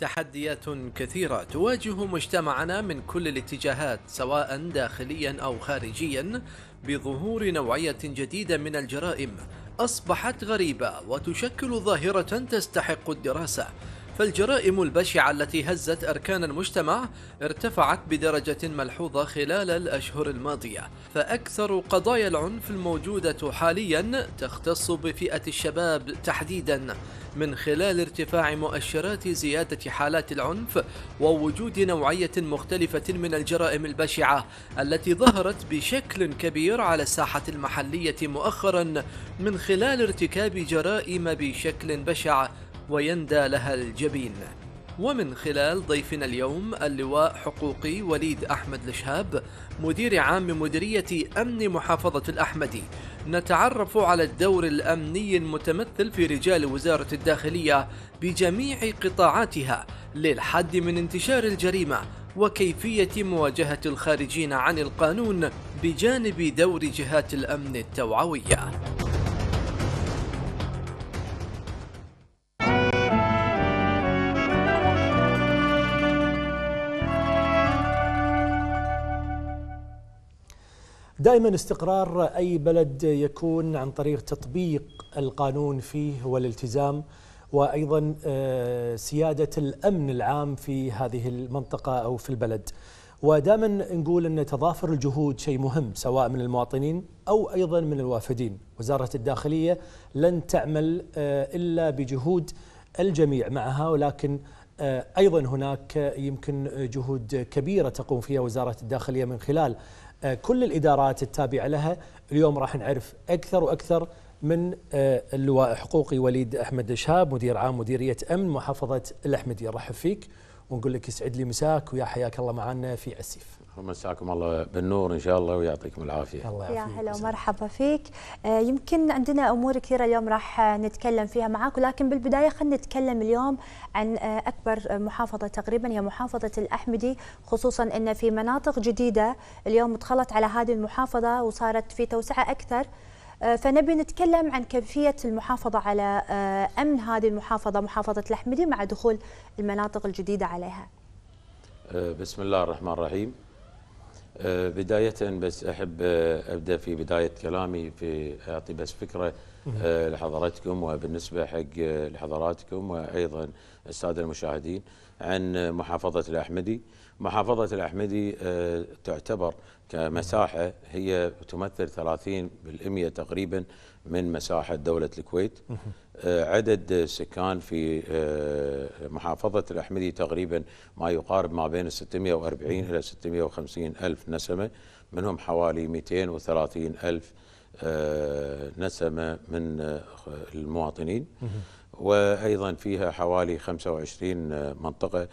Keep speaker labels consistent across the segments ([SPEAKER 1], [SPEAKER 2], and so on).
[SPEAKER 1] تحديات كثيرة تواجه مجتمعنا من كل الاتجاهات سواء داخليا أو خارجيا بظهور نوعية جديدة من الجرائم أصبحت غريبة وتشكل ظاهرة تستحق الدراسة فالجرائم البشعة التي هزت أركان المجتمع ارتفعت بدرجة ملحوظة خلال الأشهر الماضية فأكثر قضايا العنف الموجودة حاليا تختص بفئة الشباب تحديدا من خلال ارتفاع مؤشرات زيادة حالات العنف ووجود نوعية مختلفة من الجرائم البشعة التي ظهرت بشكل كبير على الساحة المحلية مؤخرا من خلال ارتكاب جرائم بشكل بشع ويندى لها الجبين ومن خلال ضيفنا اليوم اللواء حقوقي وليد أحمد الشهاب مدير عام مديرية أمن محافظة الأحمدي نتعرف على الدور الأمني المتمثل في رجال وزارة الداخلية بجميع قطاعاتها للحد من انتشار الجريمة وكيفية مواجهة الخارجين عن القانون بجانب دور جهات الأمن التوعوية
[SPEAKER 2] دائما استقرار أي بلد يكون عن طريق تطبيق القانون فيه والالتزام وأيضا آه، سيادة الأمن العام في هذه المنطقة أو في البلد ودائما نقول أن تضافر الجهود شيء مهم سواء من المواطنين أو أيضا من الوافدين وزارة الداخلية لن تعمل آه، إلا بجهود الجميع معها ولكن آه، ايضا هناك يمكن جهود كبيره تقوم فيها وزاره الداخليه من خلال آه، كل الادارات التابعه لها اليوم راح نعرف اكثر واكثر من آه، اللواء حقوقي وليد احمد شهاب مدير عام مديريه امن محافظه الاحمديه نرحب فيك ونقول لك يسعد لي مساك ويا
[SPEAKER 3] حياك الله معنا في عسيف ومساكم الله بالنور ان شاء الله ويعطيكم العافيه. الله يا
[SPEAKER 4] هلا ومرحبا فيك. آه، يمكن عندنا امور كثيره اليوم راح نتكلم فيها معاك ولكن بالبدايه خلينا نتكلم اليوم عن آه، اكبر محافظه تقريبا هي محافظه الاحمدي خصوصا ان في مناطق جديده اليوم دخلت على هذه المحافظه وصارت في توسعه اكثر. آه، فنبي نتكلم عن كيفية المحافظة على أمن هذه المحافظة محافظة الأحمدي مع دخول المناطق الجديدة عليها
[SPEAKER 3] بسم الله الرحمن الرحيم آه، بداية بس أحب آه، أبدأ في بداية كلامي في أعطي بس فكرة آه، لحضراتكم وبالنسبة حق لحضراتكم وأيضا السادة المشاهدين عن محافظة الأحمدي محافظة الأحمدي تعتبر كمساحة هي تمثل 30% تقريبا من مساحة دولة الكويت آه، عدد سكان في آه، محافظة الأحمدي تقريبا ما يقارب ما بين 640 إلى 650 ألف نسمة منهم حوالي 230 ألف آه، نسمة من المواطنين وأيضا فيها حوالي 25 منطقة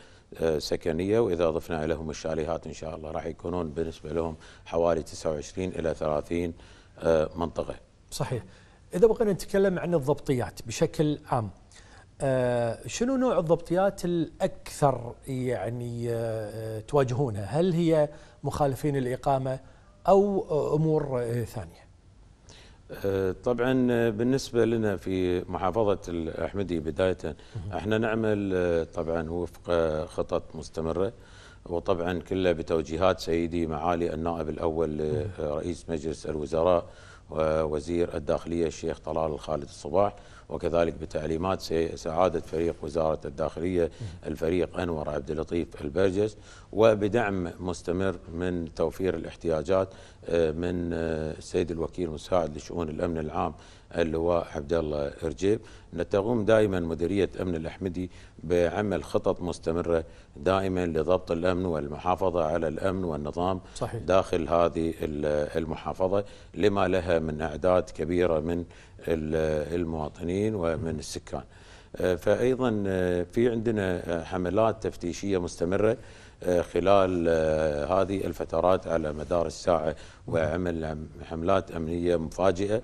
[SPEAKER 3] سكنية وإذا ضفنا لهم الشاليهات إن شاء الله راح يكونون بالنسبة لهم حوالي 29 إلى 30 منطقة
[SPEAKER 2] صحيح إذا بغينا نتكلم عن الضبطيات بشكل عام آه شنو نوع الضبطيات الأكثر يعني آه تواجهونها هل هي مخالفين الإقامة أو أمور آه ثانية
[SPEAKER 3] آه، طبعا آه، بالنسبة لنا في محافظة الأحمدي بداية احنا نعمل آه، طبعا وفق خطط مستمرة وطبعا كله بتوجيهات سيدي معالي النائب الأول رئيس مجلس الوزراء وزير الداخلية الشيخ طلال الخالد الصباح وكذلك بتعليمات سعادة فريق وزارة الداخلية الفريق أنور عبد اللطيف البرجس وبدعم مستمر من توفير الاحتياجات آه، من السيد آه، الوكيل المساعد لشؤون الأمن العام اللواء عبد الله ارجيب تقوم دائما مديريه امن الاحمدي بعمل خطط مستمره دائما لضبط الامن والمحافظه على الامن والنظام صحيح. داخل هذه المحافظه لما لها من اعداد كبيره من المواطنين ومن السكان آه، فأيضا آه، في عندنا آه، حملات تفتيشية مستمرة خلال هذه الفترات على مدار الساعة وعمل حملات أمنية مفاجئة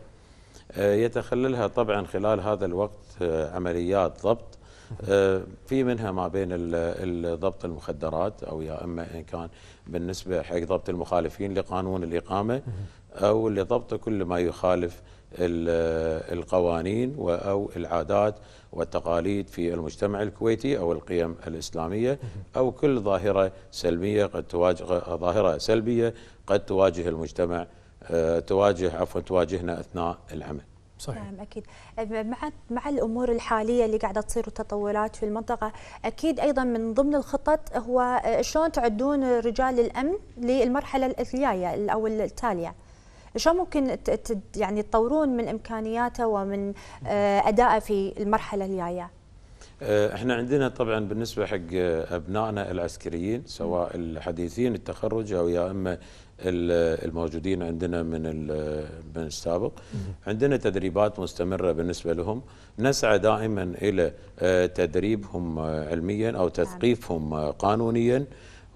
[SPEAKER 3] يتخللها طبعا خلال هذا الوقت عمليات ضبط في منها ما بين ضبط المخدرات او يا اما ان كان بالنسبه حق ضبط المخالفين لقانون الاقامه او لضبط كل ما يخالف القوانين أو العادات والتقاليد في المجتمع الكويتي أو القيم الإسلامية أو كل ظاهرة سلبية قد تواجه ظاهرة سلبية قد تواجه المجتمع آه، تواجه عفوا تواجهنا أثناء العمل
[SPEAKER 4] صحيح. نعم اكيد مع مع الامور الحاليه اللي قاعده تصير والتطورات في المنطقه اكيد ايضا من ضمن الخطط هو آه، شلون تعدون رجال الامن للمرحله الجايه او التاليه شو ممكن يعني تطورون من امكانياته ومن آه، ادائه في المرحله الجايه؟
[SPEAKER 3] آه، احنا عندنا طبعا بالنسبه حق آه، ابنائنا العسكريين سواء الحديثين التخرج او يا اما الموجودين عندنا من من السابق عندنا تدريبات مستمره بالنسبه لهم نسعى دائما الى تدريبهم علميا او نعم. تثقيفهم قانونيا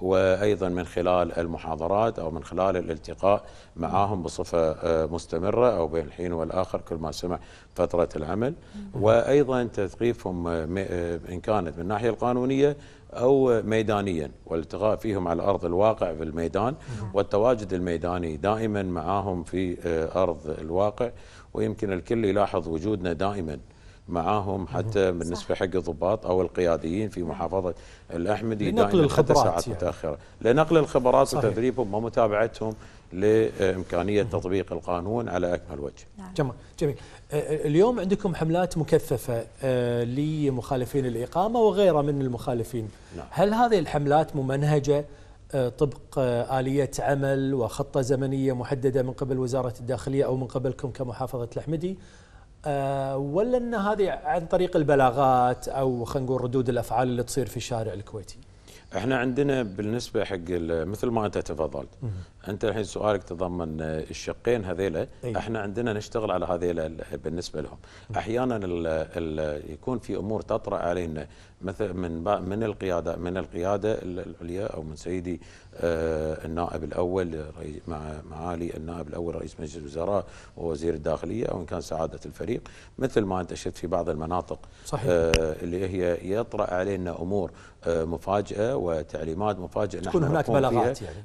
[SPEAKER 3] وايضا من خلال المحاضرات او من خلال الالتقاء معهم بصفه آه، مستمره او بين الحين والاخر كل ما سمع فتره العمل وايضا تثقيفهم آه، آه، ان كانت من الناحيه القانونيه او ميدانيا والالتقاء فيهم على ارض الواقع في الميدان والتواجد الميداني دائما معاهم في ارض الواقع ويمكن الكل يلاحظ وجودنا دائما معاهم حتى بالنسبه حق الضباط او القياديين في نعم. محافظه الاحمدي لنقل الخبرات يعني. متاخره لنقل الخبرات صحيح. وتدريبهم ومتابعتهم لامكانيه تطبيق القانون على اكمل وجه.
[SPEAKER 2] نعم. جميل. أه، أه، اليوم عندكم حملات مكثفه أه، لمخالفين الاقامه وغيرها من المخالفين. نعم. هل هذه الحملات ممنهجه طبق اليه عمل وخطه زمنيه محدده من قبل وزاره الداخليه او من قبلكم كمحافظه الاحمدي آه، ولا ان هذه عن طريق البلاغات او خلينا نقول ردود الافعال اللي تصير في الشارع الكويتي؟
[SPEAKER 3] احنا عندنا بالنسبه حق مثل ما انت تفضلت انت الحين سؤالك تضمن الشقين هذيلا أيه. احنا عندنا نشتغل على هذيلا بالنسبه لهم مم. احيانا الـ الـ يكون في امور تطرا علينا مثل من من القياده من القياده العليا او من سيدي آه، النائب الاول مع معالي النائب الاول رئيس مجلس الوزراء ووزير الداخليه وان كان سعاده الفريق مثل ما انت شفت في بعض المناطق صحيح. آه، اللي هي يطرا علينا امور آه، مفاجئه وتعليمات مفاجئه تكون هناك بلاغات يعني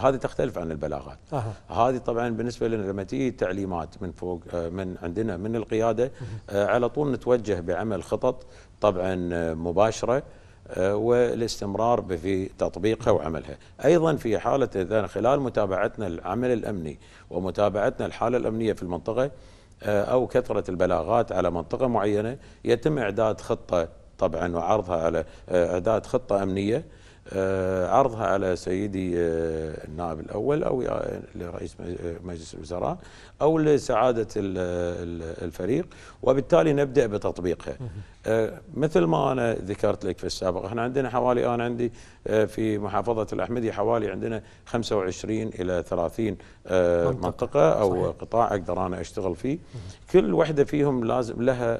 [SPEAKER 3] هذه تختلف عن البلاغات أه. هذه طبعا بالنسبه لنا لما تيجي تعليمات من فوق من عندنا من القياده على طول نتوجه بعمل خطط طبعا مباشره آه، والاستمرار في تطبيقها وعملها أيضا في حالة خلال متابعتنا العمل الأمني ومتابعتنا الحالة الأمنية في المنطقة آه، أو كثرة البلاغات على منطقة معينة يتم إعداد خطة طبعا وعرضها على آه، إعداد خطة أمنية آه، عرضها على سيدي آه، النائب الأول أو آه، لرئيس مجلس الوزراء أو لسعادة الفريق وبالتالي نبدأ بتطبيقها مثل ما أنا ذكرت لك في السابق احنا عندنا حوالي أنا عندي في محافظة الأحمدية حوالي عندنا 25 إلى 30 منطقة, منطقة أو صحيح. قطاع أقدر أنا أشتغل فيه كل وحدة فيهم لازم لها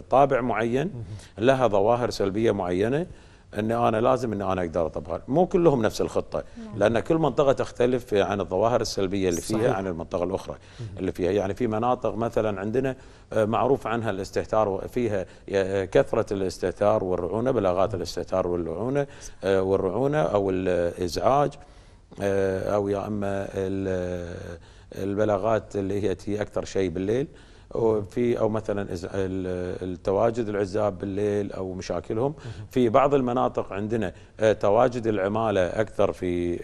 [SPEAKER 3] طابع معين لها ظواهر سلبية معينة ان انا لازم ان انا اقدر اطبقها، مو كلهم نفس الخطه، نعم. لان كل منطقه تختلف عن الظواهر السلبيه اللي صحيح. فيها عن المنطقه الاخرى اللي فيها، يعني في مناطق مثلا عندنا آه، معروف عنها الاستهتار فيها آه، كثره الاستهتار والرعونه بلاغات الاستهتار والرعونه آه، والرعونه او الازعاج او يا اما البلاغات اللي هي تي اكثر شيء بالليل في او مثلا التواجد العزاب بالليل او مشاكلهم في بعض المناطق عندنا آه، تواجد العماله اكثر في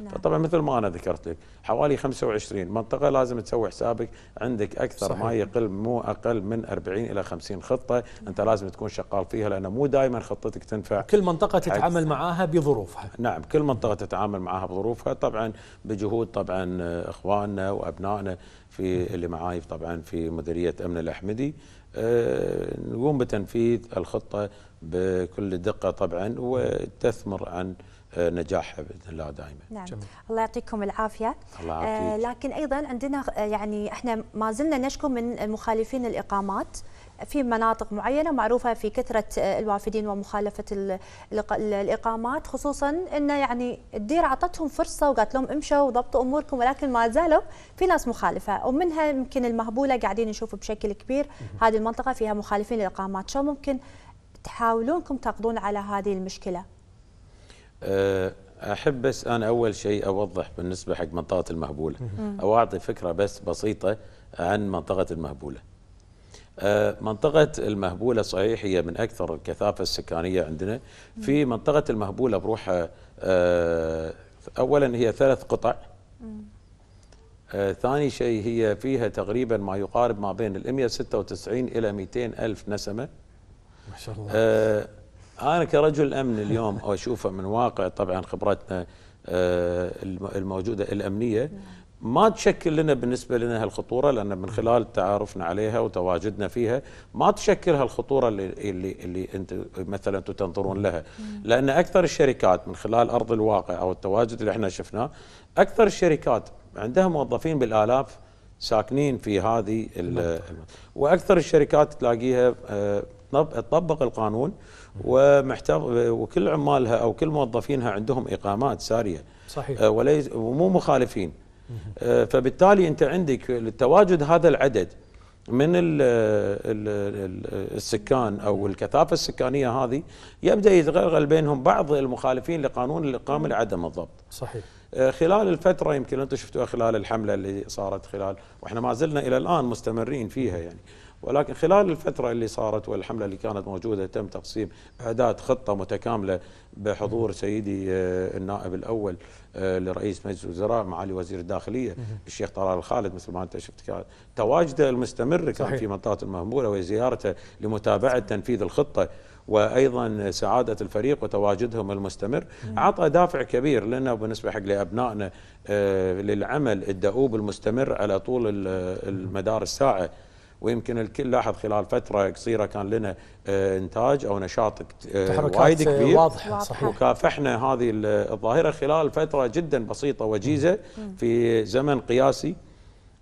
[SPEAKER 3] نعم. طبعا مثل ما انا ذكرت لك حوالي 25 منطقه لازم تسوي حسابك عندك اكثر صحيح. ما يقل مو اقل من 40 الى 50 خطه نعم. انت لازم تكون شغال فيها لان مو دائما خطتك تنفع كل منطقه تتعامل
[SPEAKER 2] معاها بظروفها
[SPEAKER 3] نعم كل منطقه تتعامل معاها بظروفها طبعا بجهود طبعا آه، اخواننا وابنائنا في اللي معاي طبعا في مديريه امن الاحمدي آه، نقوم بتنفيذ الخطه بكل دقة طبعا وتثمر عن آه، نجاحها باذن الله دائما.
[SPEAKER 4] نعم. جميل. الله يعطيكم العافيه. الله آه، يعافيك. آه لكن ايضا عندنا آه، يعني احنا ما زلنا نشكو من مخالفين الاقامات في مناطق معينه معروفه في كثره الوافدين ومخالفه الاقامات خصوصا انه يعني الدير اعطتهم فرصه وقالت لهم امشوا وضبطوا اموركم ولكن ما زالوا في ناس مخالفه ومنها يمكن المهبوله قاعدين نشوف بشكل كبير هذه المنطقه فيها مخالفين الاقامات شو ممكن تحاولونكم تقضون على هذه المشكله
[SPEAKER 3] أه، احب بس انا اول شيء اوضح بالنسبه حق منطقه المهبوله او اعطي فكره بس بسيطه عن منطقه المهبوله أه، منطقة المهبولة صحيح هي من أكثر الكثافة السكانية عندنا في منطقة المهبولة بروحها أه، أولا هي ثلاث قطع ثاني شيء هي فيها تقريبا ما يقارب ما بين ال 196 إلى 200 ألف نسمة شاء الله آه انا كرجل امن اليوم اشوفه من واقع طبعا خبرتنا آه الموجوده الامنيه ما تشكل لنا بالنسبه لنا هالخطوره لان من خلال تعارفنا عليها وتواجدنا فيها ما تشكل هالخطوره اللي اللي, اللي انت مثلا انتم تنظرون لها لان اكثر الشركات من خلال ارض الواقع او التواجد اللي احنا شفناه اكثر الشركات عندها موظفين بالالاف ساكنين في هذه واكثر الشركات تلاقيها آه، تطبق القانون ومحتف وكل عمالها او كل موظفينها عندهم اقامات ساريه صحيح آه، وليس ومو مخالفين آه، فبالتالي انت عندك لتواجد هذا العدد من ال ال ال السكان او الكثافه السكانيه هذه يبدا يتغلغل بينهم بعض المخالفين لقانون الاقامه لعدم الضبط. صحيح. آه، خلال الفتره يمكن انتم شفتوها خلال الحمله اللي صارت خلال واحنا ما زلنا الى الان مستمرين فيها يعني. ولكن خلال الفترة اللي صارت والحملة اللي كانت موجودة تم تقسيم إعداد خطة متكاملة بحضور سيدي آه، النائب الأول آه، لرئيس مجلس الوزراء معالي وزير الداخلية الشيخ طلال الخالد مثل ما أنت شفت تواجده المستمر كان صحيح. في منطقة المهمورة وزيارته لمتابعة تنفيذ الخطة وايضا سعاده الفريق وتواجدهم المستمر اعطى دافع كبير لنا وبالنسبه حق لابنائنا آه، للعمل الدؤوب المستمر على طول المدار الساعه ويمكن الكل لاحظ خلال فتره قصيره كان لنا آه، انتاج او نشاط آه، وايد آه، كبير واضح صحيح وكافحنا هذه الظاهره خلال فتره جدا بسيطه وجيزه في زمن قياسي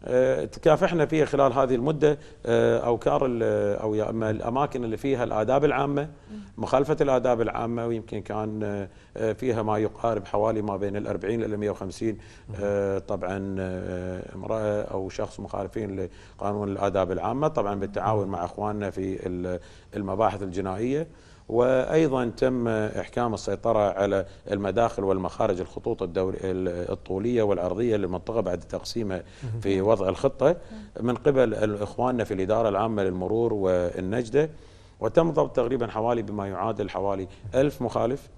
[SPEAKER 3] آه، تكافحنا فيها خلال هذه المدة آه، أوكار آه، أو يا إما الأماكن اللي فيها الآداب العامة مخالفة الآداب العامة ويمكن كان فيها ما يقارب حوالي ما بين ال 40 إلى 150 طبعا امرأة أو شخص مخالفين لقانون الآداب العامة طبعا بالتعاون مع إخواننا في المباحث الجنائية وأيضا تم إحكام السيطرة على المداخل والمخارج الخطوط الدولي الطولية والعرضية للمنطقة بعد تقسيمها في وضع الخطة من قبل إخواننا في الإدارة العامة للمرور والنجدة وتم ضبط تقريبا حوالي بما يعادل حوالي ألف مخالف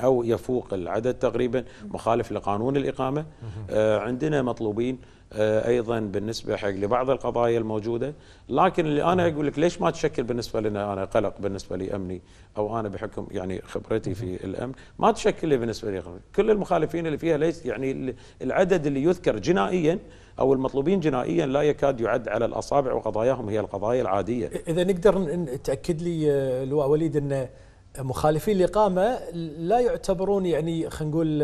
[SPEAKER 3] أو يفوق العدد تقريبا مخالف لقانون الإقامة آه، عندنا مطلوبين آه، ايضا بالنسبه حق لبعض القضايا الموجوده لكن اللي انا اقول لك ليش ما تشكل بالنسبه لنا انا قلق بالنسبه لي امني او انا بحكم يعني خبرتي في الامن ما تشكل لي بالنسبه لي خبرتي. كل المخالفين اللي فيها ليس يعني العدد اللي يذكر جنائيا او المطلوبين جنائيا لا يكاد يعد على الاصابع وقضاياهم هي القضايا العاديه
[SPEAKER 2] اذا نقدر تاكد لي آه، لواء وليد ان مخالفي الاقامه لا يعتبرون يعني خلينا نقول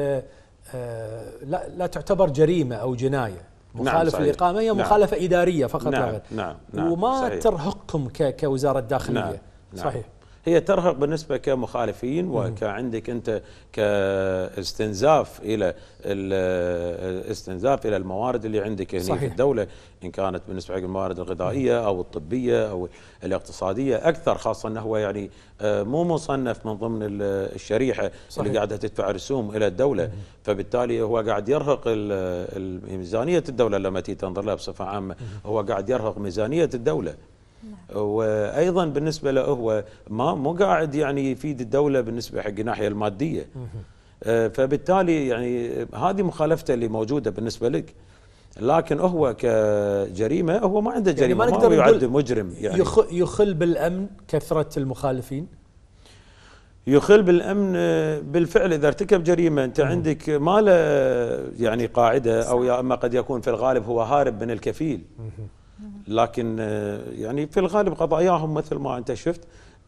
[SPEAKER 2] آه، لا لا تعتبر جريمه او جنايه نعم، مخالف نعم الإقامة هي مخالفة نعم إدارية فقط نعم لا غير
[SPEAKER 3] نعم نعم وما صحيح
[SPEAKER 2] ترهقكم كوزارة داخلية
[SPEAKER 3] نعم،, نعم صحيح نعم هي ترهق بالنسبة كمخالفين وكعندك أنت كاستنزاف إلى الاستنزاف إلى الموارد اللي عندك هنا في الدولة إن كانت بالنسبة حق الموارد الغذائية أو الطبية أو الاقتصادية أكثر خاصة أنه هو يعني آه، مو مصنف من ضمن الشريحة صحيح. اللي قاعدة تدفع رسوم إلى الدولة فبالتالي هو قاعد يرهق ميزانية الدولة لما تيجي تنظر لها بصفة عامة هو قاعد يرهق ميزانية الدولة نعم. وايضا بالنسبه له هو ما مو قاعد يعني يفيد الدوله بالنسبه حق الناحيه الماديه آه، فبالتالي يعني هذه مخالفته اللي موجوده بالنسبه لك لكن هو كجريمه هو ما عنده يعني جريمه يعني ما, نقدر ما يعد مجرم يعني
[SPEAKER 2] يخل بالامن كثره المخالفين
[SPEAKER 3] يخل بالامن آه، بالفعل اذا ارتكب جريمه انت عندك ما له يعني قاعده او يا اما قد يكون في الغالب هو هارب من الكفيل لكن آه، يعني في الغالب قضاياهم مثل ما انت شفت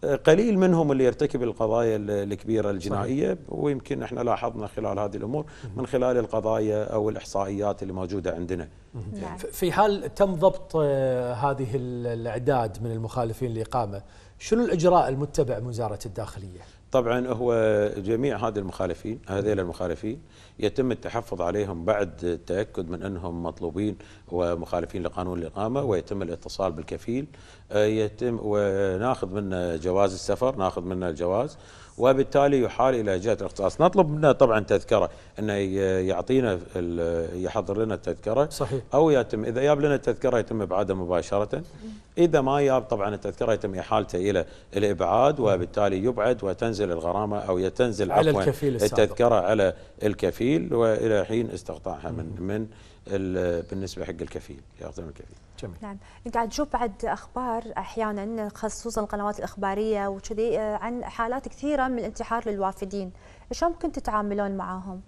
[SPEAKER 3] آه، قليل منهم اللي يرتكب القضايا الكبيره الجنائيه صحيح. ويمكن احنا لاحظنا خلال هذه الامور من خلال القضايا او الاحصائيات اللي موجوده عندنا.
[SPEAKER 2] نعم. في حال تم ضبط آه، هذه الاعداد من المخالفين الاقامه، شنو الاجراء المتبع من وزاره الداخليه؟
[SPEAKER 3] طبعا هو جميع هذه المخالفين هذيل المخالفين يتم التحفظ عليهم بعد التاكد من انهم مطلوبين ومخالفين لقانون الاقامه ويتم الاتصال بالكفيل آه، يتم وناخذ منه جواز السفر ناخذ منه الجواز وبالتالي يحال الى جهه الاختصاص، نطلب منه طبعا تذكره انه يعطينا يحضر لنا التذكره صحيح او يتم اذا جاب لنا التذكره يتم ابعاده مباشره، اذا ما جاب طبعا التذكره يتم احالته الى الابعاد وبالتالي يبعد وتنزل الغرامه او تنزل عفوا التذكره على الكفيل والى حين استقطاعها من من بالنسبه حق الكفيل يعطيهم الكفيل
[SPEAKER 4] جميل نعم انت قاعد تشوف بعد اخبار احيانا خصوصا القنوات الاخباريه وكذي آه، عن حالات كثيره من الانتحار للوافدين شلون ممكن تتعاملون معاهم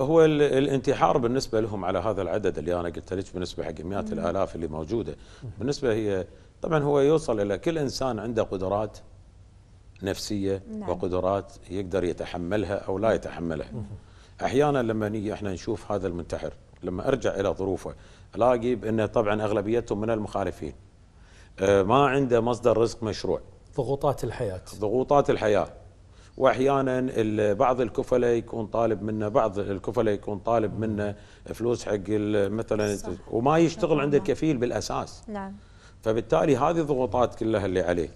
[SPEAKER 3] هو الانتحار بالنسبه لهم على هذا العدد اللي انا قلت لك بالنسبه حق مئات الالاف اللي موجوده بالنسبه هي طبعا هو يوصل الى كل انسان عنده قدرات نفسيه نعم. وقدرات يقدر يتحملها او لا يتحملها احيانا لما نيجي احنا نشوف هذا المنتحر لما ارجع الى ظروفه الاقي بانه طبعا اغلبيتهم من المخالفين آه، ما عنده مصدر رزق مشروع
[SPEAKER 2] ضغوطات الحياه
[SPEAKER 3] ضغوطات الحياه واحيانا بعض الكفله يكون طالب منه بعض الكفله يكون طالب منه فلوس حق مثلا صح. وما يشتغل عند الكفيل بالاساس نعم فبالتالي هذه الضغوطات كلها اللي عليه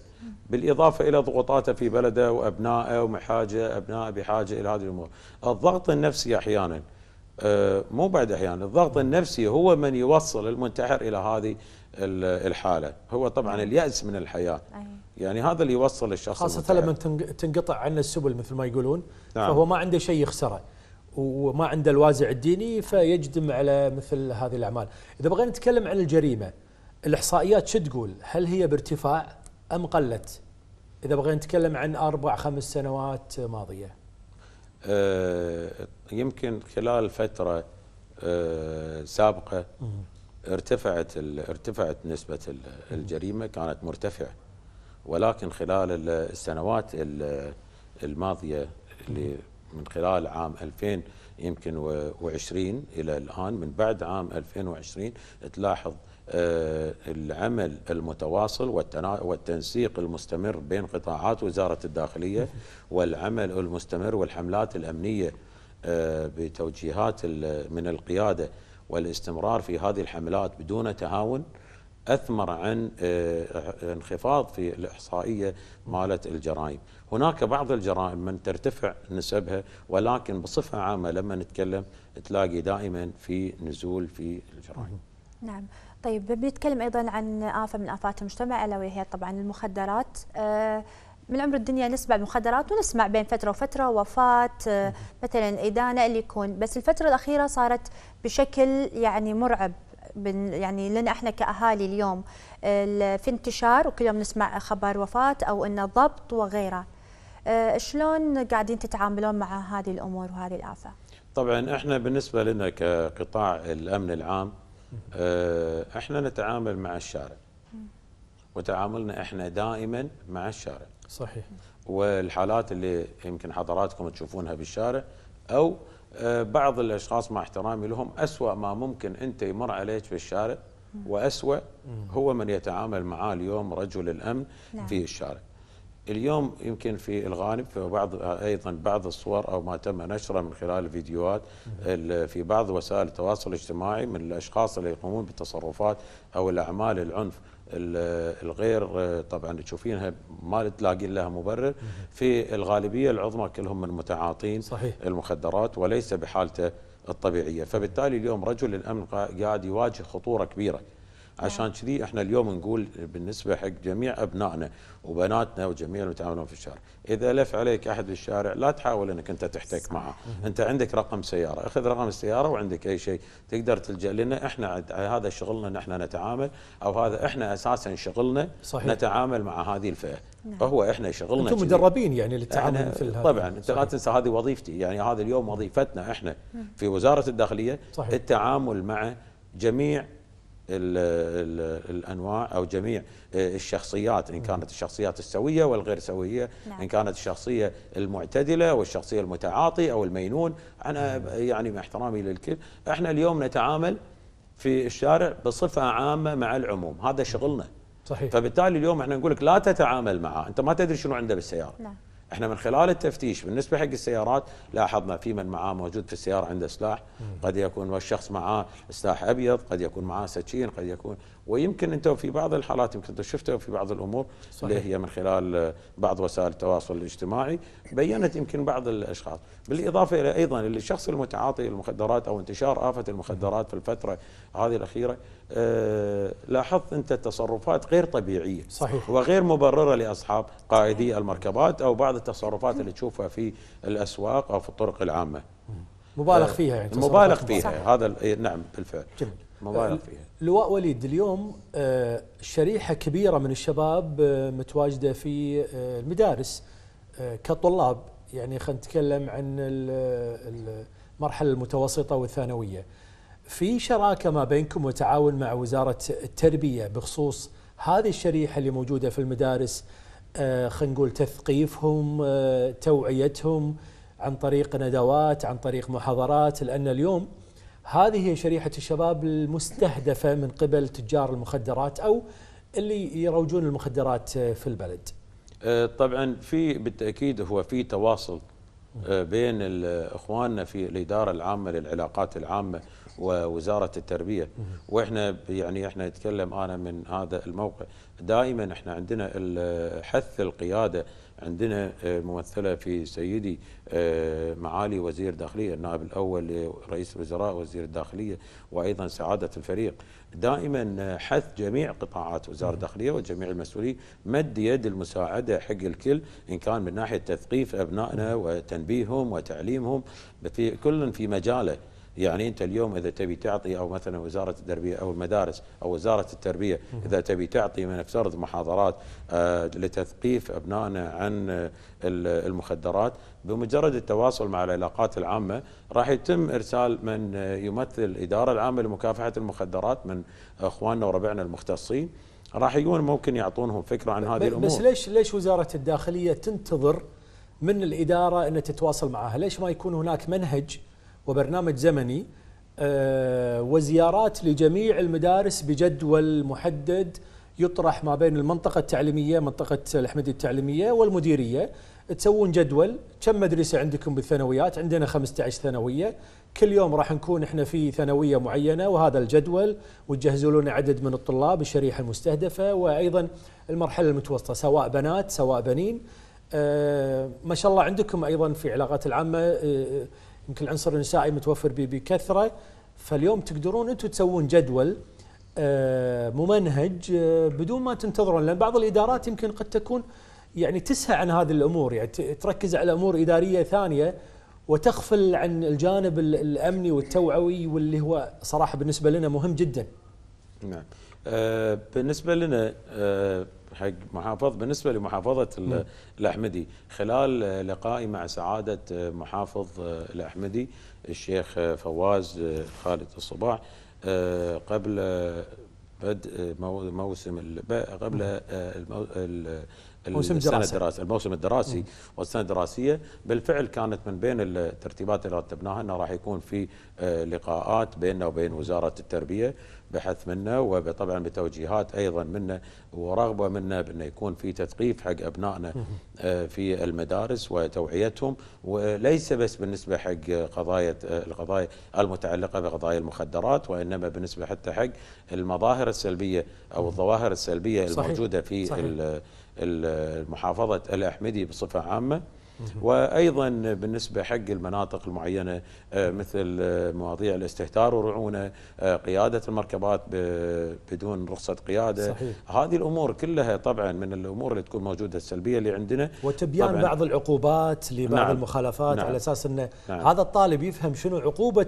[SPEAKER 3] بالإضافة إلى ضغوطاته في بلده وأبنائه ومحاجة أبنائه بحاجة إلى هذه الأمور الضغط النفسي أحيانا آه، مو بعد احيانا الضغط النفسي هو من يوصل المنتحر الى هذه الحاله هو طبعا نعم. الياس من الحياه يعني هذا اللي يوصل الشخص خاصه لما
[SPEAKER 2] تنقطع عنه السبل مثل ما يقولون نعم. فهو ما عنده شيء يخسره وما عنده الوازع الديني فيجدم على مثل هذه الاعمال اذا بغينا نتكلم عن الجريمه الاحصائيات شو تقول هل هي بارتفاع ام قلت اذا بغينا نتكلم عن اربع خمس سنوات ماضيه
[SPEAKER 3] آه، يمكن خلال فترة آه، سابقة ارتفعت ارتفعت نسبة الجريمة كانت مرتفعة ولكن خلال السنوات الماضية اللي من خلال عام 2000 يمكن و20 إلى الآن من بعد عام 2020 تلاحظ آه، العمل المتواصل والتنسيق المستمر بين قطاعات وزارة الداخلية والعمل المستمر والحملات الأمنية آه، بتوجيهات من القيادة والاستمرار في هذه الحملات بدون تهاون أثمر عن آه، انخفاض في الإحصائية مالت الجرائم هناك بعض الجرائم من ترتفع نسبها ولكن بصفة عامة لما نتكلم تلاقي دائما في نزول في الجرائم
[SPEAKER 4] نعم طيب بنتكلم ايضا عن افه من افات المجتمع الا وهي طبعا المخدرات آه، من عمر الدنيا نسمع المخدرات ونسمع بين فتره وفتره وفاه آه، مثلا ادانه اللي يكون بس الفتره الاخيره صارت بشكل يعني مرعب يعني لنا احنا كاهالي اليوم آه، في انتشار وكل يوم نسمع خبر وفاه او انه ضبط وغيره شلون قاعدين تتعاملون مع هذه الامور وهذه الافه؟
[SPEAKER 3] طبعا احنا بالنسبه لنا كقطاع الامن العام آه، احنا نتعامل مع الشارع وتعاملنا احنا دائما مع الشارع صحيح والحالات اللي يمكن حضراتكم تشوفونها بالشارع او آه، بعض الاشخاص مع احترامي لهم اسوا ما ممكن انت يمر عليك في الشارع واسوا هو من يتعامل معاه اليوم رجل الامن نعم. في الشارع اليوم يمكن في الغالب في بعض ايضا بعض الصور او ما تم نشره من خلال الفيديوهات في بعض وسائل التواصل الاجتماعي من الاشخاص اللي يقومون بالتصرفات او الاعمال العنف الغير طبعا تشوفينها ما تلاقين لها مبرر في الغالبيه العظمى كلهم من متعاطين صحيح. المخدرات وليس بحالته الطبيعيه، فبالتالي اليوم رجل الامن قاعد يواجه خطوره كبيره عشان آه. كذي احنا اليوم نقول بالنسبه حق جميع ابنائنا وبناتنا وجميع المتعاملين في الشارع، اذا لف عليك احد في الشارع لا تحاول انك انت تحتك معه، انت عندك رقم سياره، اخذ رقم السياره وعندك اي شيء تقدر تلجا لنا، احنا هذا شغلنا ان احنا نتعامل او هذا احنا اساسا شغلنا صحيح. نتعامل مع هذه الفئه، نعم. احنا شغلنا انتم مدربين يعني للتعامل في هذا طبعا انت لا تنسى هذه وظيفتي، يعني هذا اليوم وظيفتنا احنا في وزاره الداخليه صحيح. التعامل مع جميع الانواع او جميع آه، الشخصيات ان كانت الشخصيات السويه والغير سويه نعم. ان كانت الشخصيه المعتدله والشخصيه المتعاطي او المينون انا يعني مع احترامي للكل احنا اليوم نتعامل في الشارع بصفه عامه مع العموم هذا شغلنا صحيح فبالتالي اليوم احنا نقول لك لا تتعامل معه انت ما تدري شنو عنده بالسياره نعم. احنا من خلال التفتيش بالنسبه حق السيارات لاحظنا في من معاه موجود في السياره عنده سلاح قد يكون والشخص معاه سلاح ابيض قد يكون معاه سكين قد يكون ويمكن انت في بعض الحالات يمكن انت شفتها في بعض الامور صحيح. اللي هي من خلال بعض وسائل التواصل الاجتماعي بينت يمكن بعض الاشخاص بالاضافه الى ايضا الشخص المتعاطي المخدرات او انتشار افه المخدرات في الفتره هذه الاخيره آه، لاحظت انت تصرفات غير طبيعيه صحيح وغير مبرره لاصحاب قائدي المركبات او بعض التصرفات اللي تشوفها في الاسواق او في الطرق العامه مبالغ آه، فيها يعني مبالغ فيها صحيح. هذا إيه، نعم بالفعل جميل. مضايق فيها
[SPEAKER 2] لواء وليد اليوم آه، شريحة كبيرة من الشباب آه، متواجدة في آه، المدارس كطلاب يعني خلينا نتكلم عن المرحلة المتوسطة والثانوية في شراكة ما بينكم وتعاون مع وزارة التربية بخصوص هذه الشريحة اللي موجودة في المدارس خلينا نقول تثقيفهم توعيتهم عن طريق ندوات عن طريق محاضرات لأن اليوم هذه هي شريحة الشباب المستهدفة من قبل تجار المخدرات أو اللي يروجون المخدرات آه، في البلد
[SPEAKER 3] آه، طبعا في بالتأكيد هو في تواصل آه، بين اخواننا في الاداره العامه للعلاقات العامه ووزاره التربيه واحنا يعني احنا نتكلم انا من هذا الموقع دائما احنا عندنا الحث القياده عندنا آه، ممثلة في سيدي آه، معالي وزير داخلية النائب الأول لرئيس الوزراء وزير الداخلية وأيضا سعادة الفريق دائما آه، حث جميع قطاعات وزارة الداخلية وجميع المسؤولين مد يد المساعدة حق الكل إن كان من ناحية تثقيف أبنائنا وتنبيههم وتعليمهم في كل في مجاله يعني أنت اليوم إذا تبي تعطي أو مثلا وزارة التربية أو المدارس أو وزارة التربية إذا تبي تعطي من افترض محاضرات آه، لتثقيف أبنائنا عن آه، المخدرات بمجرد التواصل مع العلاقات العامة راح يتم إرسال من آه، يمثل الإدارة العامة لمكافحة المخدرات من أخواننا وربعنا المختصين راح يجون ممكن يعطونهم فكرة عن هذه الأمور بس
[SPEAKER 2] ليش ليش وزارة الداخلية تنتظر من الإدارة أن تتواصل معها ليش ما يكون هناك منهج وبرنامج زمني آه، وزيارات لجميع المدارس بجدول محدد يطرح ما بين المنطقة التعليمية منطقة الأحمدية التعليمية والمديرية تسوون جدول كم مدرسة عندكم بالثانويات عندنا 15 ثانوية كل يوم راح نكون احنا في ثانوية معينة وهذا الجدول وتجهزوا لنا عدد من الطلاب الشريحة المستهدفة وأيضا المرحلة المتوسطة سواء بنات سواء بنين آه، ما شاء الله عندكم أيضا في علاقات العامة آه، يمكن العنصر النسائي متوفر به بكثره فاليوم تقدرون انتم تسوون جدول آه، ممنهج آه، بدون ما تنتظرون لان بعض الادارات يمكن قد تكون يعني تسهى عن هذه الامور يعني تركز على امور اداريه ثانيه وتغفل عن الجانب الامني والتوعوي واللي هو صراحه بالنسبه لنا مهم جدا.
[SPEAKER 3] نعم. آه، بالنسبه لنا حق محافظ بالنسبة لمحافظة الأحمدي خلال لقائي مع سعادة آه، محافظ آه، الأحمدي الشيخ آه، فواز خالد الصباح قبل بدء موسم قبل موسم السنه الدراسي الموسم الدراسي مم. والسنه الدراسيه بالفعل كانت من بين الترتيبات اللي رتبناها انه راح يكون في آه، لقاءات بيننا وبين وزاره التربيه بحث منه وطبعا بتوجيهات ايضا منه ورغبه منه بانه يكون في تثقيف حق ابنائنا آه، في المدارس وتوعيتهم وليس بس بالنسبه حق قضايا آه، القضايا المتعلقه بقضايا المخدرات وانما بالنسبه حتى حق المظاهر السلبيه او الظواهر السلبيه صحيح. الموجوده في صحيح. محافظة الأحمدي بصفة عامة وايضا بالنسبه حق المناطق المعينه آه، مثل آه، مواضيع الاستهتار ورعونه آه، قياده المركبات بدون رخصه قياده صحيح. هذه الامور كلها طبعا من الامور اللي تكون موجوده السلبيه اللي عندنا وتبيان بعض
[SPEAKER 2] العقوبات لبعض نعم. المخالفات نعم. على اساس ان نعم. هذا الطالب يفهم شنو عقوبه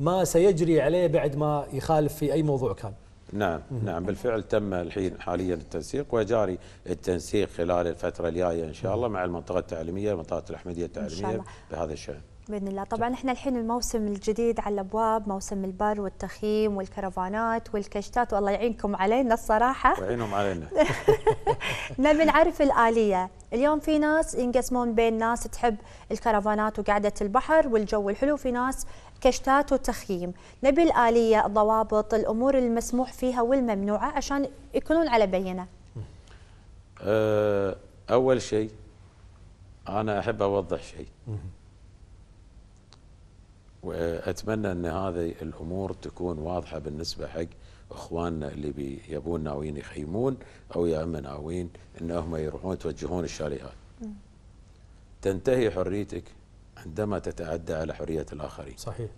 [SPEAKER 2] ما سيجري عليه بعد ما يخالف في اي موضوع كان
[SPEAKER 3] نعم نعم بالفعل تم الحين حاليا التنسيق وجاري التنسيق خلال الفتره الجايه ان شاء الله مع المنطقه التعليميه منطقه الاحمديه التعليميه بهذا الشان
[SPEAKER 4] باذن الله طبعا احنا الحين الموسم الجديد على الابواب موسم البر والتخييم والكرفانات والكشتات والله يعينكم علينا الصراحه
[SPEAKER 5] ويعينهم علينا
[SPEAKER 4] نبي نعرف الاليه اليوم في ناس ينقسمون بين ناس تحب الكرفانات وقعده البحر والجو الحلو في ناس كشتات وتخييم نبي الآلية الضوابط الأمور المسموح فيها والممنوعة عشان يكونون على بينة
[SPEAKER 3] أه، أول شيء أنا أحب أوضح شيء وأتمنى أن هذه الأمور تكون واضحة بالنسبة حق اخواننا اللي بيبون ناويين يخيمون او يا اما ناويين انهم يروحون يتوجهون الشاليهات تنتهي حريتك عندما تتعدى على حرية الآخرين صحيح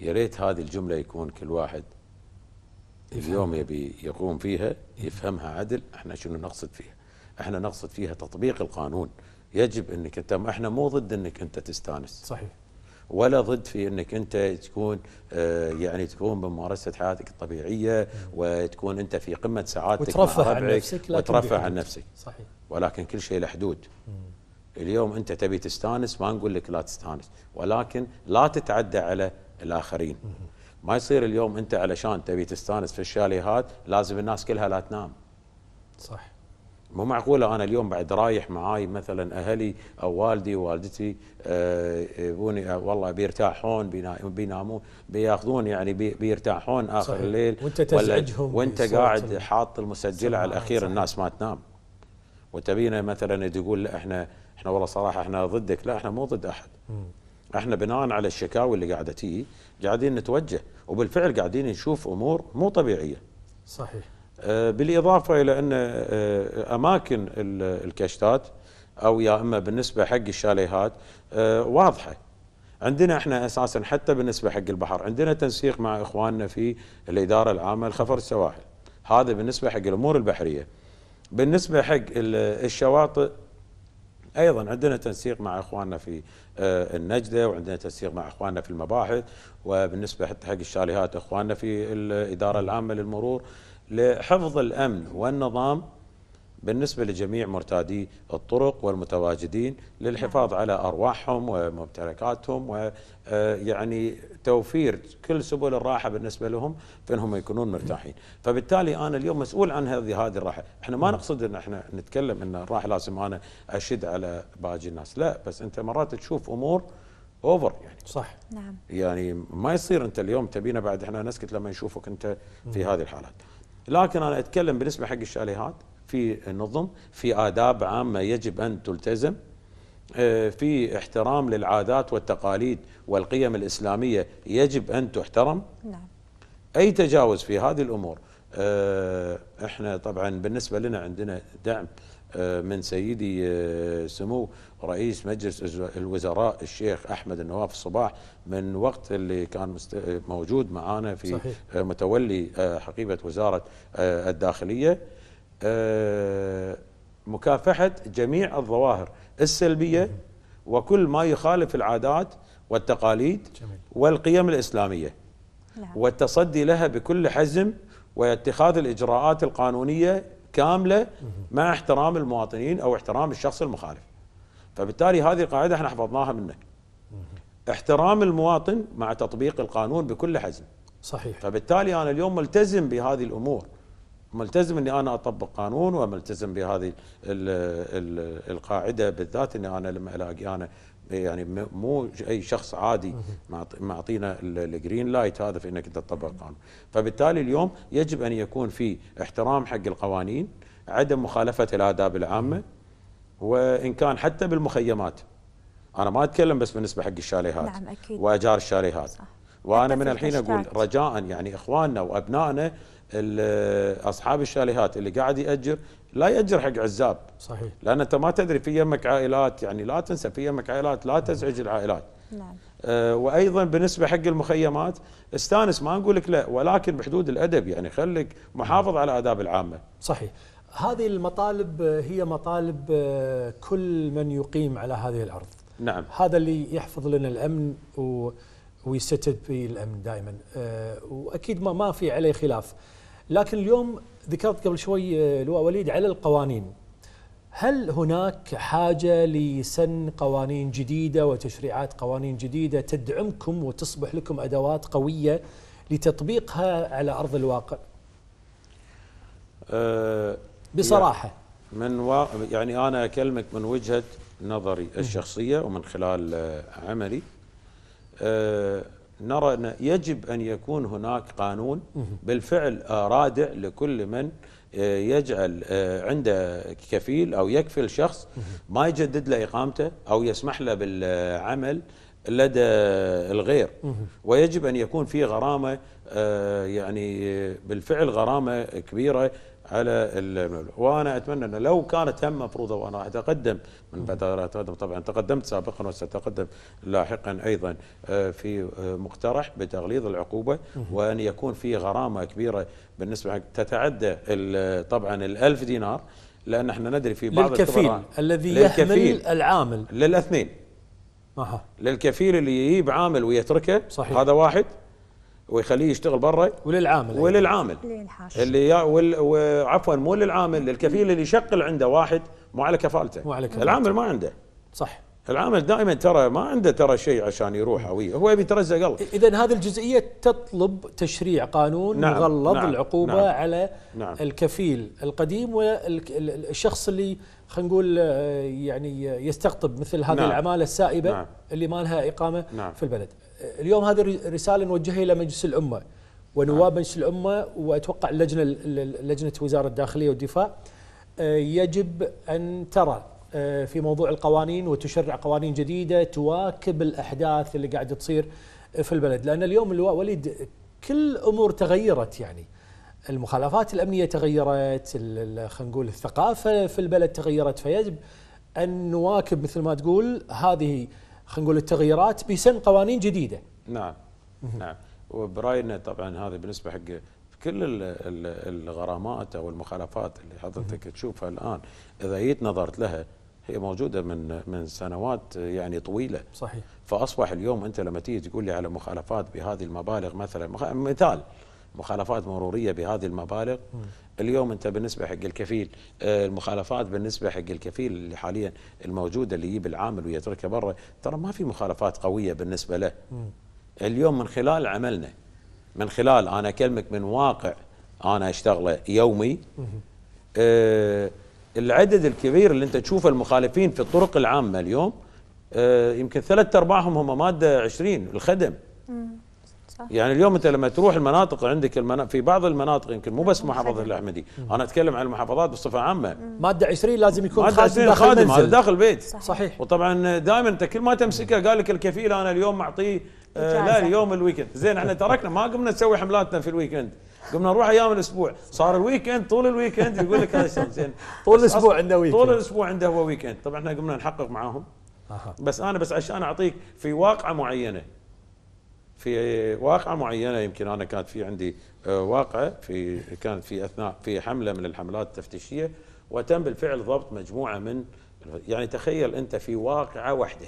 [SPEAKER 3] يا ريت هذه الجملة يكون كل واحد يفهم. اليوم يبي يقوم فيها يفهمها عدل احنا شنو نقصد فيها احنا نقصد فيها تطبيق القانون يجب انك انت احنا مو ضد انك انت تستانس صحيح ولا ضد في انك انت تكون آه يعني تكون بممارسه حياتك الطبيعيه وتكون انت في قمه سعادتك وترفع عن نفسك وترفه عن نفسك صحيح ولكن كل شيء له حدود اليوم انت تبي تستانس ما نقول لك لا تستانس ولكن لا تتعدى على الاخرين ما يصير اليوم انت علشان تبي تستانس في الشاليهات لازم الناس كلها لا تنام صح مو معقوله انا اليوم بعد رايح معاي مثلا اهلي او والدي ووالدتي آه، يبوني والله بيرتاحون بينامون بياخذون يعني بيرتاحون اخر صحيح. الليل وانت تزعجهم وانت قاعد حاط المسجله على الاخير صحيح. الناس ما تنام وتبينا مثلا تقول لا احنا احنا والله صراحه احنا ضدك لا احنا مو ضد احد احنا بناء على الشكاوي اللي قاعده تيجي قاعدين نتوجه وبالفعل قاعدين نشوف امور مو طبيعيه صحيح آه، بالاضافه الى ان آه، اماكن الكشتات او يا اما بالنسبه حق الشاليهات آه، واضحه عندنا احنا اساسا حتى بالنسبه حق البحر عندنا تنسيق مع اخواننا في الاداره العامه لخفر السواحل هذا بالنسبه حق الامور البحريه بالنسبه حق الشواطئ ايضا عندنا تنسيق مع اخواننا في آه، النجده وعندنا تنسيق مع اخواننا في المباحث وبالنسبه حتى حق الشاليهات اخواننا في الاداره العامه للمرور لحفظ الامن والنظام بالنسبة لجميع مرتادي الطرق والمتواجدين للحفاظ نعم. على أرواحهم وممتلكاتهم ويعني آه، توفير كل سبل الراحة بالنسبة لهم فإنهم يكونون مرتاحين فبالتالي أنا اليوم مسؤول عن هذه هذه الراحة احنا ما نعم. نقصد أن احنا نتكلم أن الراحة لازم أنا أشد على باقي الناس لا بس أنت مرات تشوف أمور اوفر يعني صح نعم يعني ما يصير انت اليوم تبينا بعد احنا نسكت لما نشوفك انت في نعم. هذه الحالات لكن انا اتكلم بالنسبه حق الشاليهات في نظم في آداب عامة يجب أن تلتزم آه، في احترام للعادات والتقاليد والقيم الإسلامية يجب أن تحترم نعم. أي تجاوز في هذه الأمور آه، احنا طبعا بالنسبة لنا عندنا دعم آه، من سيدي سمو رئيس مجلس الوزراء الشيخ احمد النواف الصباح من وقت اللي كان موجود معانا في صحيح. متولي حقيبه وزاره الداخليه آه، مكافحة جميع الظواهر السلبية وكل ما يخالف العادات والتقاليد والقيم الإسلامية نعم. والتصدي لها بكل حزم واتخاذ الإجراءات القانونية كاملة مع احترام المواطنين أو احترام الشخص المخالف فبالتالي هذه القاعدة احنا حفظناها منك احترام المواطن مع تطبيق القانون بكل حزم صحيح فبالتالي أنا اليوم ملتزم بهذه الأمور ملتزم اني انا اطبق قانون وملتزم بهذه القاعده بالذات اني انا لما الاقي انا يعني مو اي شخص عادي معطينا الجرين لايت هذا في انك تطبق قانون فبالتالي اليوم يجب ان يكون في احترام حق القوانين عدم مخالفه الاداب العامه وان كان حتى بالمخيمات انا ما اتكلم بس بالنسبه حق الشاليهات نعم اكيد واجار الشاليهات صح. وانا من الحين اقول رجاء يعني اخواننا وابنائنا اصحاب الشاليهات اللي قاعد ياجر لا ياجر حق عزاب صحيح لان انت ما تدري في يمك عائلات يعني لا تنسى في يمك عائلات لا تزعج العائلات نعم آه، وايضا بالنسبه حق المخيمات استانس ما نقول لك لا ولكن بحدود الادب يعني خليك محافظ على اداب العامه
[SPEAKER 2] صحيح هذه المطالب هي مطالب آه، كل من يقيم على هذه الارض نعم هذا اللي يحفظ لنا الامن و ويستتب في الامن دائما واكيد ما ما في عليه خلاف لكن اليوم ذكرت قبل شوي آه، لواء وليد على القوانين هل هناك حاجه لسن قوانين جديده وتشريعات قوانين جديده تدعمكم وتصبح لكم ادوات قويه لتطبيقها على ارض الواقع؟
[SPEAKER 3] آه، بصراحه من و... يعني انا اكلمك من وجهه نظري الشخصيه ومن خلال آه، عملي آه، نرى أن يجب أن يكون هناك قانون بالفعل آه، رادع لكل من آه، يجعل عنده كفيل أو يكفل شخص ما يجدد له إقامته أو يسمح له بالعمل لدى الغير ويجب أن يكون في غرامة يعني بالفعل غرامة كبيرة على المبلغ وأنا أتمنى أن لو كانت هم مفروضة وأنا راح أتقدم من أتقدم طبعا تقدمت سابقا وستقدم لاحقا أيضا آه، في آه، مقترح بتغليظ العقوبة وأن يكون في غرامة كبيرة بالنسبة تتعدى طبعا الألف دينار لأن احنا ندري في بعض للكفيل الذي يحمل العامل للاثنين أها. للكفيل اللي يجيب عامل ويتركه صحيح. هذا واحد ويخليه يشتغل برا وللعامل وللعامل اللي يا وال... وعفوا مو للعامل للكفيل اللي يشغل عنده واحد مو على كفالته مو على كفالته العامل ما عنده صح العامل دائما ترى ما عنده ترى شيء عشان يروح او هو يبي يترزق الله
[SPEAKER 2] اذا هذه الجزئيه تطلب تشريع قانون نعم مغلظ نعم العقوبه نعم على نعم الكفيل القديم والشخص اللي خلينا نقول آه، يعني يستقطب مثل هذه نعم العماله السائبه نعم اللي ما لها اقامه نعم في البلد اليوم هذه رساله نوجهها الى مجلس الامه ونواب نعم. مجلس الامه واتوقع اللجنه لجنه وزاره الداخليه والدفاع آه، يجب ان ترى آه، في موضوع القوانين وتشرع قوانين جديده تواكب الاحداث اللي قاعده تصير في البلد لان اليوم اللواء وليد كل امور تغيرت يعني المخالفات الامنيه تغيرت خلينا نقول الثقافه في البلد تغيرت فيجب ان نواكب مثل ما تقول هذه خلينا نقول التغييرات بسن قوانين جديده.
[SPEAKER 3] نعم نعم وبراينا طبعا هذا بالنسبه حق كل الغرامات او المخالفات اللي حضرتك تشوفها الان اذا جيت نظرت لها هي موجوده من من سنوات يعني طويله صحيح فاصبح اليوم انت لما تيجي تقول لي على مخالفات بهذه المبالغ مثلا مثال مخالفات مروريه بهذه المبالغ اليوم انت بالنسبه حق الكفيل آه، المخالفات بالنسبه حق الكفيل اللي حاليا الموجوده اللي يجيب العامل ويتركه برا ترى ما في مخالفات قويه بالنسبه له اليوم من خلال عملنا من خلال انا اكلمك من واقع انا اشتغله يومي آه العدد الكبير اللي انت تشوفه المخالفين في الطرق العامه اليوم آه يمكن ثلاث ارباعهم هم ماده 20 الخدم صح. يعني اليوم انت لما تروح المناطق عندك المنا... في بعض المناطق يمكن مو بس محافظه الاحمدي انا اتكلم عن المحافظات بصفه عامه ماده 20
[SPEAKER 2] لازم يكون ماده داخل, داخل خادم المنزل.
[SPEAKER 3] داخل البيت صحيح. صحيح وطبعا دائما انت كل ما تمسكه قال لك الكفيل انا اليوم معطيه آه، لا اليوم الويكند زين احنا تركنا ما قمنا نسوي حملاتنا في الويكند قمنا نروح ايام الاسبوع صار الويكند طول الويكند يقول لك هذا شلون زين طول الاسبوع عنده ويكند طول الاسبوع عنده هو ويكند طبعا احنا قمنا نحقق معاهم بس انا بس عشان اعطيك في واقعه معينه في واقعة معينة يمكن أنا كانت في عندي آه، واقعة في كانت في أثناء في حملة من الحملات التفتيشية وتم بالفعل ضبط مجموعة من يعني تخيل أنت في واقعة واحدة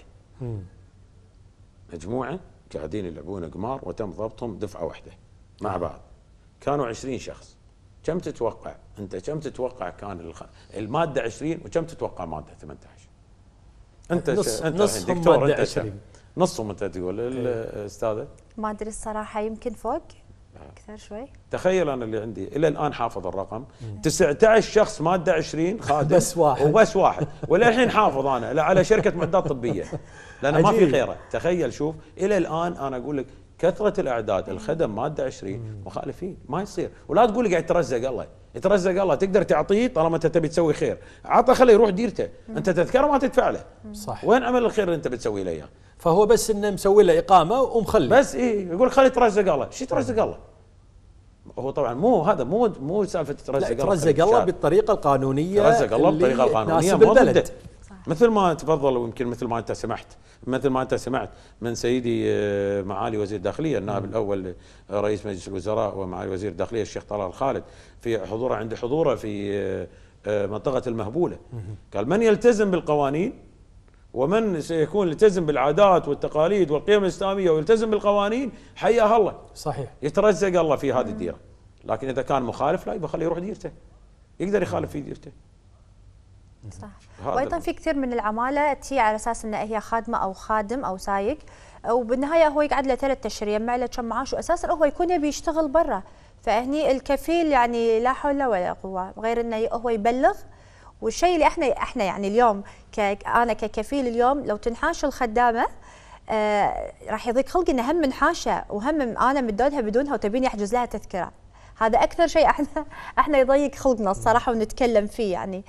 [SPEAKER 3] مجموعة قاعدين يلعبون قمار وتم ضبطهم دفعة واحدة مع نعم. بعض كانوا 20 شخص كم تتوقع أنت كم تتوقع كان المادة 20 وكم تتوقع مادة 18
[SPEAKER 1] أنت نص أنت نص دكتور أنت 20
[SPEAKER 3] نصهم انت تقول الاستاذه
[SPEAKER 4] ما ادري الصراحه يمكن فوق اكثر آه. شوي
[SPEAKER 3] تخيل انا اللي عندي الى الان حافظ الرقم 19 شخص ماده 20 خادم بس واحد وبس واحد وللحين حافظ انا على شركه معدات طبيه لانه ما في غيره تخيل شوف الى الان انا اقول لك كثره الاعداد الخدم ماده 20 مخالفين ما يصير ولا تقول قاعد ترزق الله يترزق الله تقدر تعطيه طالما انت تبي تسوي خير عطى خليه يروح ديرته انت تذكره ما تدفع له صح وين عمل الخير اللي انت بتسوي له اياه فهو بس انه مسوي له اقامه ومخلي بس اي يقول خلي يترزق الله شو يترزق الله هو طبعا مو هذا مو مو سالفه ترزق الله ترزق الله
[SPEAKER 2] بالطريقه القانونيه ترزق الله بالطريقه القانونيه مو بالبلد
[SPEAKER 3] مثل ما تفضل ويمكن مثل ما انت سمحت مثل ما انت سمعت من سيدي آه، معالي وزير الداخليه النائب الاول رئيس مجلس الوزراء ومعالي وزير الداخليه الشيخ طلال خالد في حضوره عند حضوره في آه، آه، منطقه المهبوله قال من يلتزم بالقوانين ومن سيكون يلتزم بالعادات والتقاليد والقيم الاسلاميه ويلتزم بالقوانين حياه الله صحيح يترزق الله في هذه الديره لكن اذا كان مخالف لا يبقى خليه يروح ديرته يقدر يخالف في ديرته
[SPEAKER 4] صح وايضا في كثير من العماله تي على اساس انها هي خادمه او خادم او سايق وبالنهايه هو يقعد له ثلاث اشهر يجمع له كم معاش واساسا هو يكون يبي يشتغل برا فهني الكفيل يعني لا حول ولا قوه غير انه هو يبلغ والشيء اللي احنا احنا يعني اليوم ك انا ككفيل اليوم لو تنحاش الخدامه آه راح يضيق خلقي انه هم منحاشه وهم انا مدولها بدونها وتبيني احجز لها تذكره هذا اكثر شيء احنا احنا يضيق خلقنا الصراحه ونتكلم فيه يعني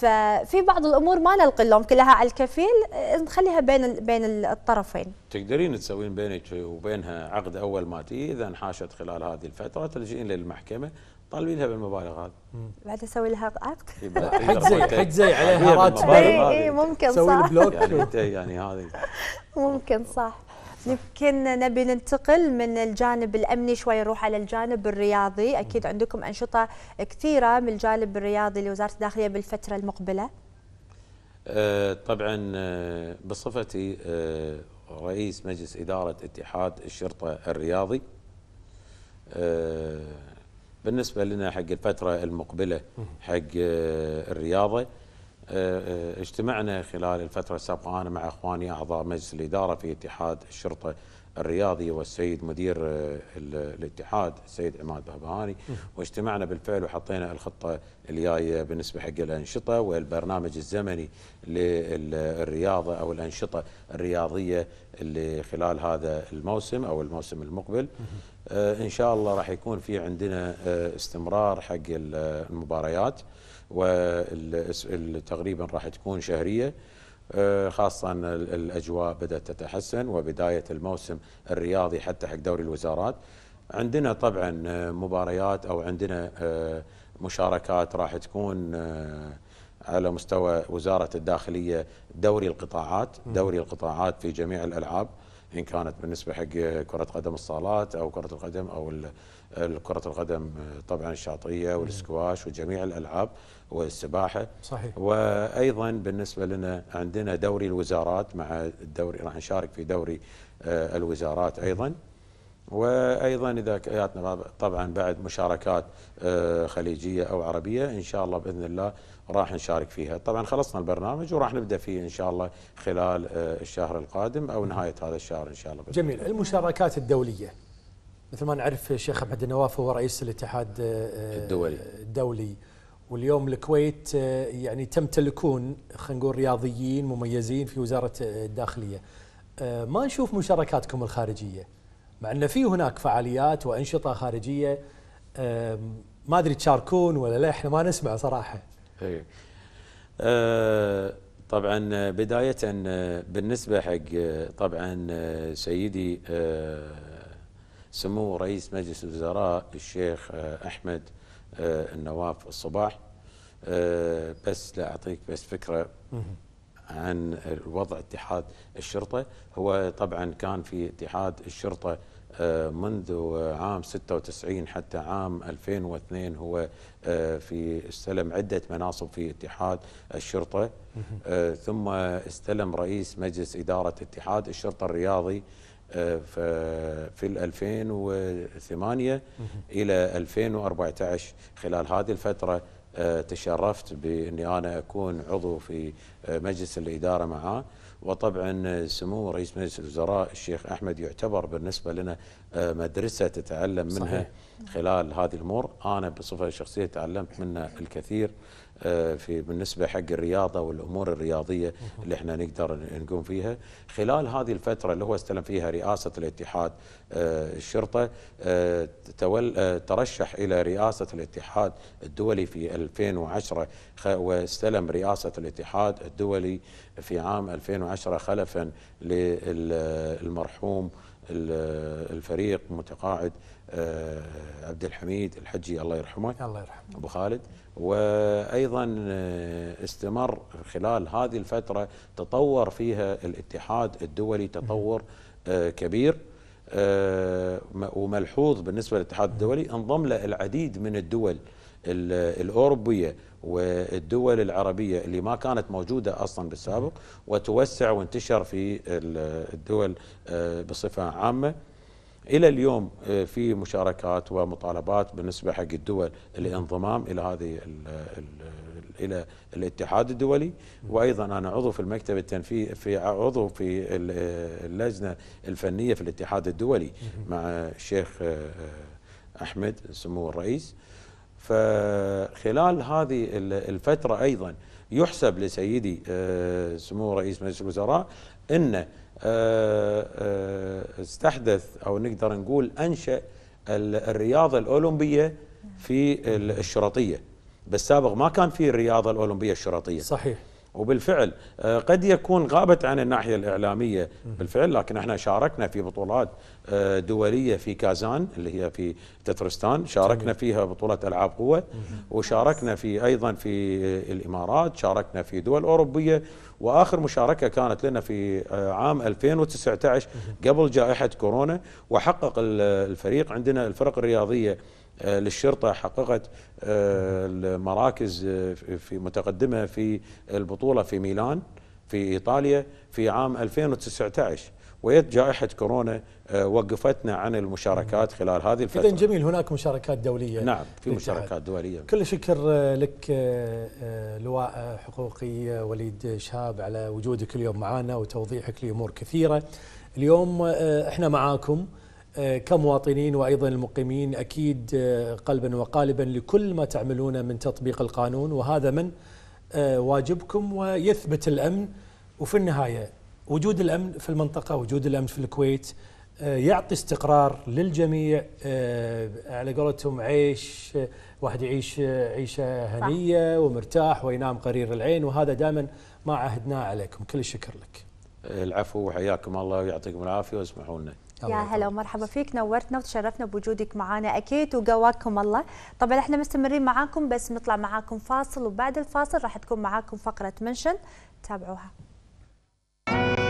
[SPEAKER 4] ففي بعض الامور ما نلقي اللوم كلها على الكفيل آه، نخليها بين بين الطرفين
[SPEAKER 3] تقدرين تسوين بينك وبينها عقد اول ما تجي اذا انحاشت خلال هذه الفتره تلجئين للمحكمه طالبين لها بالمبالغ هذه
[SPEAKER 4] بعد اسوي لها عقد حجزي
[SPEAKER 3] حجزي عليها راتب اي ممكن صح سوي البلوك يعني يعني هذه
[SPEAKER 4] ممكن صح يمكن نبي ننتقل من الجانب الامني شوي نروح على الجانب الرياضي، اكيد عندكم انشطه كثيره من الجانب الرياضي لوزاره الداخليه بالفتره المقبله.
[SPEAKER 3] آه، طبعا آه، بصفتي آه، رئيس مجلس اداره اتحاد الشرطه الرياضي. بالنسبه لنا حق الفتره المقبله حق الرياضه آه، آه، اجتمعنا خلال الفترة السابقة أنا مع أخواني أعضاء مجلس الإدارة في اتحاد الشرطة الرياضي والسيد مدير آه، الاتحاد السيد عماد بهبهاني واجتمعنا بالفعل وحطينا الخطة الجاية بالنسبة حق الأنشطة والبرنامج الزمني للرياضة أو الأنشطة الرياضية اللي خلال هذا الموسم أو الموسم المقبل إن شاء الله راح يكون في عندنا استمرار حق المباريات وتقريبا راح تكون شهريه آه، خاصة الأجواء بدأت تتحسن وبداية الموسم الرياضي حتى حق دوري الوزارات عندنا طبعا آه، مباريات أو عندنا آه، مشاركات راح تكون على مستوى وزارة الداخلية دوري القطاعات دوري القطاعات في جميع الألعاب ان كانت بالنسبه حق كره قدم الصالات او كره القدم او كره القدم طبعا الشاطئيه والسكواش وجميع الالعاب والسباحه صحيح وايضا بالنسبه لنا عندنا دوري الوزارات مع الدوري راح نشارك في دوري آه، الوزارات ايضا وايضا اذا جاتنا طبعا بعد مشاركات آه، خليجيه او عربيه ان شاء الله باذن الله راح نشارك فيها، طبعا خلصنا البرنامج وراح نبدا فيه ان شاء الله خلال آه، الشهر القادم او نهايه هذا الشهر ان شاء الله بإذن
[SPEAKER 2] جميل المشاركات الدوليه مثل ما نعرف الشيخ محمد النواف هو رئيس الاتحاد آه، الدولي الدولي واليوم الكويت يعني تمتلكون خلينا نقول رياضيين مميزين في وزاره الداخليه ما نشوف مشاركاتكم الخارجيه مع أن في هناك فعاليات وأنشطة خارجية ما أدري تشاركون ولا لا إحنا ما نسمع صراحة
[SPEAKER 3] هي. إيه. آه، طبعا بداية بالنسبة حق طبعا سيدي آه، سمو رئيس مجلس الوزراء الشيخ آه، أحمد النواف الصباح بس لا أعطيك بس فكرة عن وضع اتحاد الشرطه هو طبعا كان في اتحاد الشرطه آه، منذ عام 96 حتى عام 2002 هو آه، في استلم عدة مناصب في اتحاد الشرطة آه، ثم استلم رئيس مجلس إدارة اتحاد الشرطة الرياضي في 2008 إلى 2014 خلال هذه الفترة آه، تشرفت باني انا اكون عضو في آه، مجلس الاداره معاه وطبعا آه، سمو رئيس مجلس الوزراء الشيخ احمد يعتبر بالنسبه لنا مدرسه تتعلم منها صحيح. خلال هذه الامور انا بصفه شخصيه تعلمت منه الكثير آه، في بالنسبه حق الرياضه والامور الرياضيه اللي احنا نقدر نقوم فيها خلال هذه الفتره اللي هو استلم فيها رئاسه الاتحاد آه، الشرطه آه، تول ترشح الى رئاسه الاتحاد الدولي في 2010 واستلم رئاسه الاتحاد الدولي في عام 2010 خلفا للمرحوم الفريق متقاعد عبد الحميد الحجي الله يرحمه الله يرحمه ابو خالد وايضا آه، استمر خلال هذه الفتره تطور فيها الاتحاد الدولي تطور آه، كبير آه، وملحوظ بالنسبه للاتحاد الدولي انضم له العديد من الدول الاوروبيه والدول العربيه اللي ما كانت موجوده اصلا بالسابق وتوسع وانتشر في الدول بصفه عامه الى اليوم آه، في مشاركات ومطالبات بالنسبه حق الدول الانضمام الى هذه الى الاتحاد الدولي وايضا انا عضو في المكتب التنفيذي في عضو في آه، اللجنه الفنيه في الاتحاد الدولي مع الشيخ آه، احمد سمو الرئيس فخلال هذه الفتره ايضا يحسب لسيدي سمو رئيس مجلس الوزراء ان استحدث أو نقدر نقول أنشأ الرياضة الأولمبية في الشرطية بالسابق ما كان في الرياضة الأولمبية الشرطية صحيح وبالفعل آه، قد يكون غابت عن الناحية الإعلامية بالفعل لكن احنا شاركنا في بطولات آه، دولية في كازان اللي هي في تترستان شاركنا فيها بطولة ألعاب قوة وشاركنا في أيضا في الإمارات شاركنا في دول أوروبية واخر مشاركه كانت لنا في آه، عام 2019 قبل جائحه كورونا وحقق الفريق عندنا الفرق الرياضيه آه، للشرطه حققت آه، المراكز في متقدمه في البطوله في ميلان في ايطاليا في عام 2019 ويد جائحة كورونا آه، وقفتنا عن المشاركات خلال هذه الفترة إذا
[SPEAKER 2] جميل هناك مشاركات دولية
[SPEAKER 3] نعم في مشاركات دولية كل
[SPEAKER 2] شكر آه، لك آه، لواء حقوقي وليد شهاب على وجودك اليوم معنا وتوضيحك لأمور كثيرة اليوم احنا معاكم كمواطنين وايضا المقيمين اكيد قلبا وقالبا لكل ما تعملونه من تطبيق القانون وهذا من واجبكم ويثبت الامن وفي النهايه وجود الامن في المنطقه وجود الامن في الكويت آه، يعطي استقرار للجميع آه، على قولتهم عيش واحد يعيش عيشه هنيه ومرتاح وينام قرير العين وهذا دائما ما عهدناه عليكم كل الشكر لك
[SPEAKER 3] آه، العفو وحياكم الله ويعطيكم العافيه واسمحوا لنا يا هلا
[SPEAKER 4] ومرحبا فيك نورتنا وتشرفنا بوجودك معنا اكيد وقواكم الله طبعا احنا مستمرين معاكم بس نطلع معاكم فاصل وبعد الفاصل راح تكون معاكم فقره منشن تابعوها Thank you.